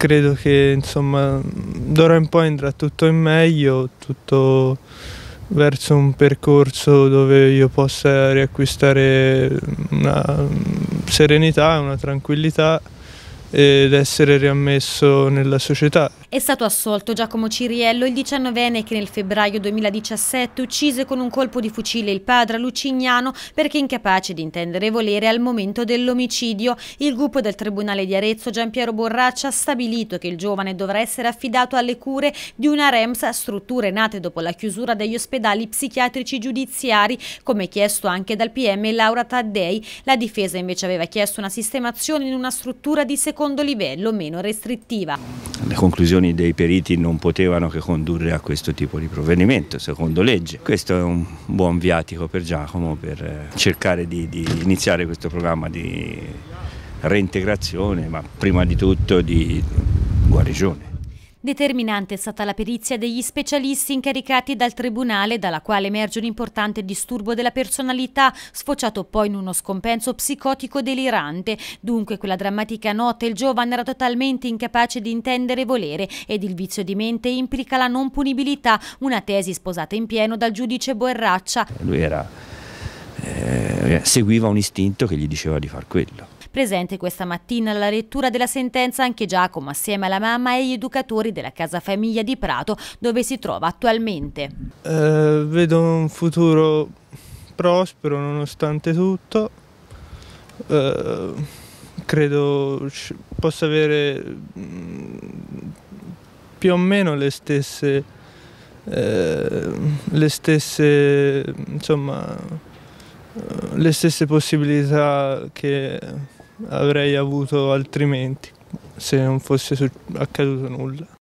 credo che insomma d'ora in poi andrà tutto in meglio, tutto verso un percorso dove io possa riacquistare una serenità, una tranquillità ed essere riammesso nella società. È stato assolto Giacomo Ciriello, il 19enne che nel febbraio 2017 uccise con un colpo di fucile il padre Lucignano perché incapace di intendere e volere al momento dell'omicidio. Il gruppo del Tribunale di Arezzo Giampiero Borraccia ha stabilito che il giovane dovrà essere affidato alle cure di una REMS, strutture nate dopo la chiusura degli ospedali psichiatrici giudiziari, come chiesto anche dal PM Laura Taddei. La difesa invece aveva chiesto una sistemazione in una struttura di seconda secondo livello meno restrittiva. Le conclusioni dei periti non potevano che condurre a questo tipo di provvedimento, secondo legge. Questo è un buon viatico per Giacomo per eh, cercare di, di iniziare questo programma di reintegrazione, ma prima di tutto di guarigione. Determinante è stata la perizia degli specialisti incaricati dal Tribunale, dalla quale emerge un importante disturbo della personalità, sfociato poi in uno scompenso psicotico delirante. Dunque quella drammatica notte il giovane era totalmente incapace di intendere e volere ed il vizio di mente implica la non punibilità, una tesi sposata in pieno dal giudice Boerraccia. Lui era, eh, seguiva un istinto che gli diceva di far quello Presente questa mattina alla lettura della sentenza anche Giacomo assieme alla mamma e agli educatori della casa famiglia di Prato dove si trova attualmente. Eh, vedo un futuro prospero nonostante tutto. Eh, credo possa avere mm, più o meno le stesse, eh, le stesse, insomma, eh, le stesse possibilità che avrei avuto altrimenti se non fosse accaduto nulla.